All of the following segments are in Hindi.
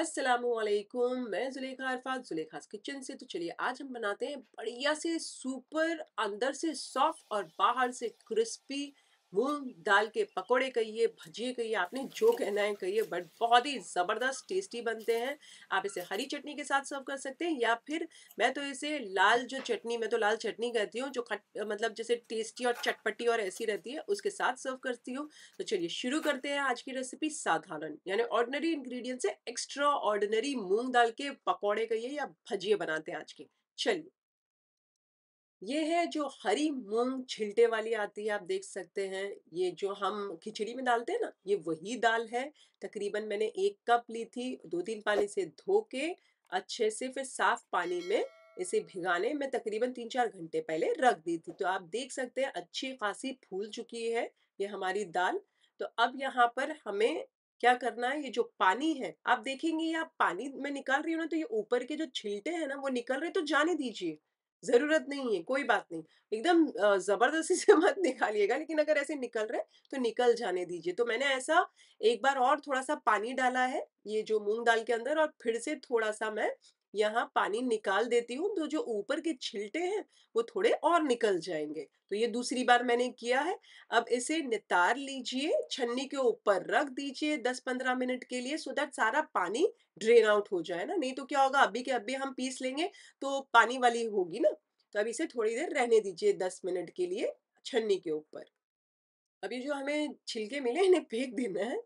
असलकुम मैं जुलेखा अरफात जुलेखा किचन से तो चलिए आज हम बनाते हैं बढ़िया से सुपर अंदर से सॉफ्ट और बाहर से क्रिस्पी मूंग दाल के पकोड़े कहिए भजिए कहिए आपने जो कहना है कहिए बट बहुत ही ज़बरदस्त टेस्टी बनते हैं आप इसे हरी चटनी के साथ सर्व कर सकते हैं या फिर मैं तो इसे लाल जो चटनी मैं तो लाल चटनी कहती हूँ जो खट मतलब जैसे टेस्टी और चटपटी और ऐसी रहती है उसके साथ सर्व करती हूँ तो चलिए शुरू करते हैं आज की रेसिपी साधारण यानी ऑर्डनरी इन्ग्रीडियंट से एक्स्ट्रा ऑर्डनरी मूँग दाल के पकौड़े कहिए या भजिए बनाते हैं आज के चलिए ये है जो हरी मूंग छिलटे वाली आती है आप देख सकते हैं ये जो हम खिचड़ी में डालते हैं ना ये वही दाल है तकरीबन मैंने एक कप ली थी दो तीन पानी से धो के अच्छे से फिर साफ पानी में इसे भिगाने में तकरीबन तीन चार घंटे पहले रख दी थी तो आप देख सकते हैं अच्छी खासी फूल चुकी है ये हमारी दाल तो अब यहाँ पर हमें क्या करना है ये जो पानी है आप देखेंगे ये आप पानी में निकाल रही हो ना तो ये ऊपर के जो छिलटे हैं ना वो निकल रहे तो जाने दीजिए ज़रूरत नहीं है कोई बात नहीं एकदम ज़बरदस्ती से मत निकालिएगा लेकिन अगर ऐसे निकल रहे तो निकल जाने दीजिए तो मैंने ऐसा एक बार और थोड़ा सा पानी डाला है ये जो मूंग दाल के अंदर और फिर से थोड़ा सा मैं यहाँ पानी निकाल देती हूँ तो जो ऊपर के छिलटे हैं वो थोड़े और निकल जाएंगे तो ये दूसरी बार मैंने किया है अब इसे नितार लीजिए छन्नी के ऊपर रख दीजिए 10-15 मिनट के लिए सो दैट सारा पानी ड्रेन आउट हो जाए ना नहीं तो क्या होगा अभी के अभी हम पीस लेंगे तो पानी वाली होगी ना तो अब इसे थोड़ी देर रहने दीजिए दस मिनट के लिए छन्नी के ऊपर अभी जो हमें छिलके मिले इन्हें फेंक देना है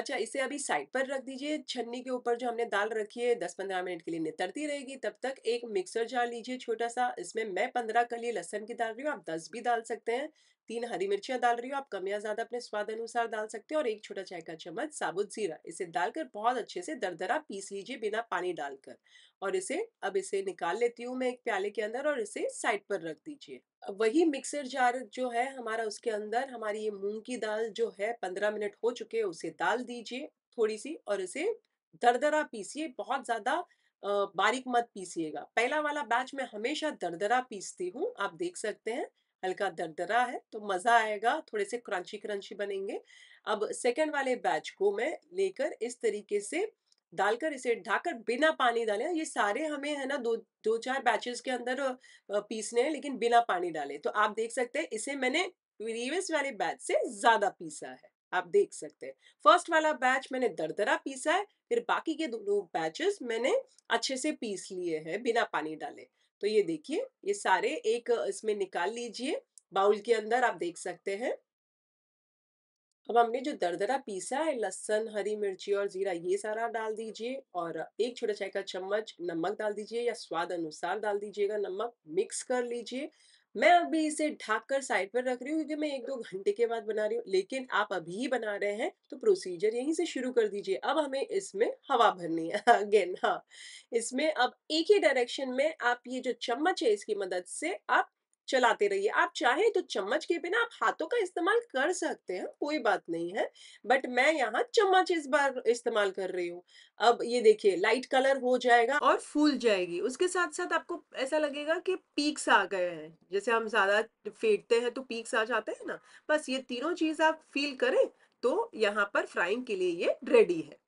अच्छा इसे अभी साइड पर रख दीजिए छन्नी के ऊपर जो हमने दाल रखी है दस पंद्रह मिनट के लिए नितरती रहेगी तब तक एक मिक्सर जार लीजिए छोटा सा इसमें मैं पंद्रह कली लहसन की डाल रही हूँ आप दस भी डाल सकते हैं तीन हरी मिर्चियाँ डाल रही हो आप कम या ज़्यादा अपने स्वाद अनुसार डाल सकते हैं और एक छोटा चाय का चम्मच साबुत जीरा इसे डालकर बहुत अच्छे से दरदरा पीस लीजिए बिना पानी डालकर और इसे अब इसे निकाल लेती हूँ मैं एक प्याले के अंदर और इसे साइड पर रख दीजिए वही मिक्सर जार जो है हमारा उसके अंदर हमारी ये मूंग की दाल जो है पंद्रह मिनट हो चुके हैं उसे डाल दीजिए थोड़ी सी और इसे दरदरा पीसिए बहुत ज़्यादा बारीक मत पीसिएगा पहला वाला बैच मैं हमेशा दरदरा पीसती हूँ आप देख सकते हैं हल्का दरदरा है तो मज़ा आएगा थोड़े से क्रंची क्रंची बनेंगे अब सेकेंड वाले बैच को मैं लेकर इस तरीके से डालकर इसे ढाकर बिना पानी डाले ये सारे हमें है ना दो दो चार बैचेस के अंदर पीसने हैं लेकिन बिना पानी डाले तो आप देख सकते हैं इसे मैंने प्रीवियस वाले बैच से ज़्यादा पीसा है आप देख सकते हैं फर्स्ट वाला बैच मैंने दरदरा पीसा है फिर बाकी के दोनों बैचेस मैंने अच्छे से पीस लिए हैं बिना पानी डाले तो ये देखिए ये सारे एक इसमें निकाल लीजिए बाउल के अंदर आप देख सकते हैं अब हमने जो दरदरा पीसा है लहसन हरी मिर्ची और जीरा ये सारा डाल दीजिए और एक छोटा चाय का चम्मच नमक डाल दीजिए या स्वाद अनुसार डाल दीजिएगा नमक मिक्स कर लीजिए मैं अभी इसे ढाक कर साइड पर रख रही हूँ क्योंकि मैं एक दो घंटे के बाद बना रही हूँ लेकिन आप अभी बना रहे हैं तो प्रोसीजर यहीं से शुरू कर दीजिए अब हमें इसमें हवा भरनी है अगेन हाँ इसमें अब एक ही डायरेक्शन में आप ये जो चम्मच है इसकी मदद से आप चलाते रहिए आप चाहे तो चम्मच के बिना आप हाथों का इस्तेमाल कर सकते हैं कोई बात नहीं है बट मैं यहाँ चम्मच इस बार इस्तेमाल कर रही हूँ अब ये देखिए लाइट कलर हो जाएगा और फूल जाएगी उसके साथ साथ आपको ऐसा लगेगा कि पीक्स आ गए हैं जैसे हम ज्यादा फेंटते हैं तो पीक्स आ जाते हैं ना बस ये तीनों चीज आप फील करें तो यहाँ पर फ्राइंग के लिए ये रेडी है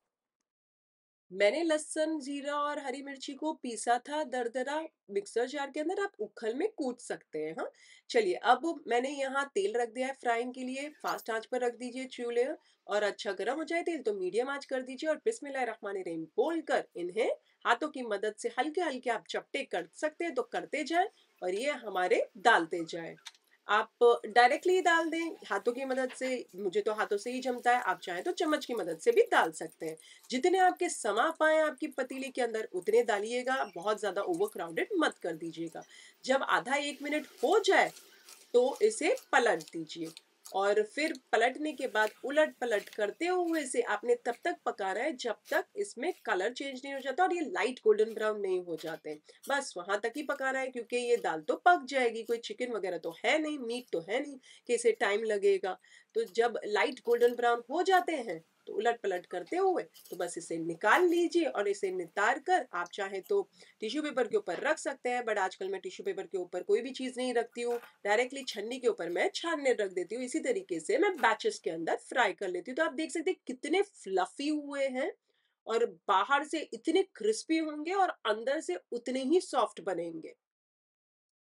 मैंने लहसन जीरा और हरी मिर्ची को पीसा था दरदरा मिक्सर जार के अंदर आप उखल में कूट सकते हैं हाँ चलिए अब मैंने यहाँ तेल रख दिया है फ्राइंग के लिए फास्ट आंच पर रख दीजिए चूल्हे और अच्छा गर्म हो जाए तेल तो मीडियम आंच कर दीजिए और बोल कर इन्हें हाथों की मदद से हल्के हल्के आप चपटे कर सकते हैं तो करते जाए और ये हमारे डालते जाए आप डायरेक्टली डाल दें हाथों की मदद से मुझे तो हाथों से ही जमता है आप चाहें तो चम्मच की मदद से भी डाल सकते हैं जितने आपके समा पाए आपकी पतीली के अंदर उतने डालिएगा बहुत ज़्यादा ओवर क्राउडेड मत कर दीजिएगा जब आधा एक मिनट हो जाए तो इसे पलट दीजिए और फिर पलटने के बाद उलट पलट करते हुए से आपने तब तक पकाना है जब तक इसमें कलर चेंज नहीं हो जाता और ये लाइट गोल्डन ब्राउन नहीं हो जाते बस वहां तक ही पकाना है क्योंकि ये दाल तो पक जाएगी कोई चिकन वगैरह तो है नहीं मीट तो है नहीं कि इसे टाइम लगेगा तो जब लाइट गोल्डन ब्राउन हो जाते हैं तो उलट पलट करते हुए तो बस इसे निकाल लीजिए और इसे नितार कर आप चाहे तो टिश्यू पेपर के ऊपर रख सकते हैं बट आजकल मैं टिश्यू पेपर के ऊपर कोई भी चीज़ नहीं रखती हूँ डायरेक्टली छन्नी के ऊपर मैं छानने रख देती हूँ इसी तरीके से मैं बैचेस के अंदर फ्राई कर लेती हूँ तो आप देख सकते कितने फ्लफी हुए हैं और बाहर से इतने क्रिस्पी होंगे और अंदर से उतने ही सॉफ्ट बनेंगे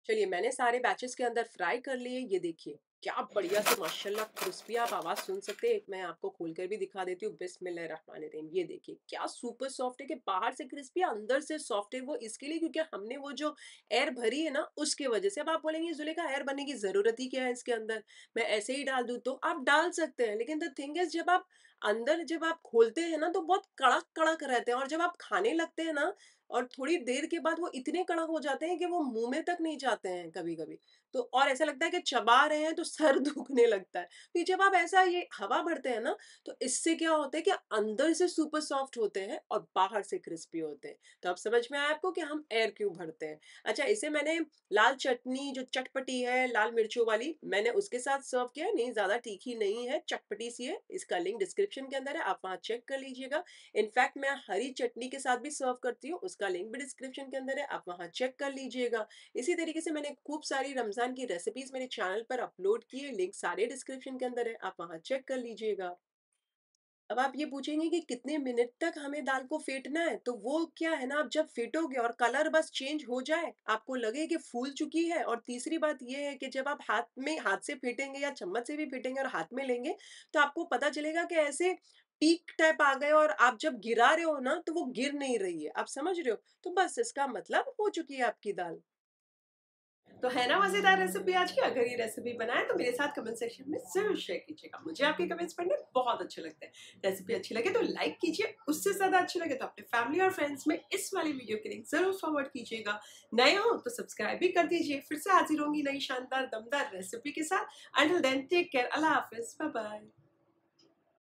चलिए मैंने सारे बैचेस के अंदर फ्राई कर लिए ये देखिए क्या बढ़िया से माशाल्लाह क्रिस्पी आप आवाज सुन सकते हैं मैं आपको खोलकर भी दिखा देती हूँ रहीम ये देखिए क्या सुपर सॉफ्ट है कि बाहर से क्रिस्पी अंदर से सॉफ्ट है वो इसके लिए क्योंकि हमने वो जो एयर भरी है ना उसके वजह से अब आप बोलेंगे जुले का एयर बनने की जरूरत ही क्या है इसके अंदर मैं ऐसे ही डाल दू तो आप डाल सकते हैं लेकिन द थिंग इज जब आप अंदर जब आप खोलते हैं ना तो बहुत कड़क कड़क रहते हैं और जब आप खाने लगते हैं ना और थोड़ी देर के बाद वो इतने कड़क हो जाते हैं कि वो मुंह में तक नहीं जाते हैं कभी कभी तो और ऐसा लगता है कि चबा रहे हैं तो सर दुखने लगता है तो जब आप ऐसा ये हवा भरते हैं ना तो इससे क्या होता है कि अंदर से सुपर सॉफ्ट होते हैं और बाहर से क्रिस्पी होते हैं तो अब समझ में आया आपको कि हम एयर क्यों भरते हैं अच्छा इसे मैंने लाल चटनी जो चटपटी है लाल मिर्चों वाली मैंने उसके साथ सर्व किया नहीं ज़्यादा तीखी नहीं है चटपटी सी है इसका लिंक डिस्क्रिप्शन के अंदर है आप वहाँ चेक कर लीजिएगा इनफैक्ट मैं हरी चटनी के साथ भी सर्व करती हूँ उसका लिंक भी डिस्क्रिप्शन के अंदर है आप वहाँ चेक कर लीजिएगा इसी तरीके से मैंने खूब सारी रमजान पाकिस्तान की रेसिपीज मेरे चैनल पर अपलोड किए लिंक सारे डिस्क्रिप्शन के अंदर है आप वहाँ चेक कर लीजिएगा अब आप ये पूछेंगे कि कितने मिनट तक हमें दाल को फेटना है तो वो क्या है ना आप जब फेटोगे और कलर बस चेंज हो जाए आपको लगे कि फूल चुकी है और तीसरी बात ये है कि जब आप हाथ में हाथ से फेटेंगे या चम्मच से भी फेटेंगे और हाथ में लेंगे तो आपको पता चलेगा कि ऐसे पीक टाइप आ गए और आप जब गिरा रहे हो ना तो वो गिर नहीं रही है आप समझ रहे हो तो बस इसका मतलब हो चुकी है आपकी दाल तो है ना मज़ेदार रेसिपी आज की अगर ये रेसिपी बनाए तो मेरे साथ कमेंट सेक्शन में जरूर शेयर कीजिएगा मुझे आपके कमेंट्स पढ़ने बहुत अच्छे लगते हैं रेसिपी अच्छी लगे तो लाइक कीजिए उससे ज़्यादा अच्छी लगे तो अपने फैमिली और फ्रेंड्स में इस वाली वीडियो के लिंक जरूर फॉरवर्ड कीजिएगा नए हो तो सब्सक्राइब भी कर दीजिए फिर से हाजिर होंगी नई शानदार दमदार रेसिपी के साथ एंड देन टेक केयर अल्लाह हाफिज़ बाय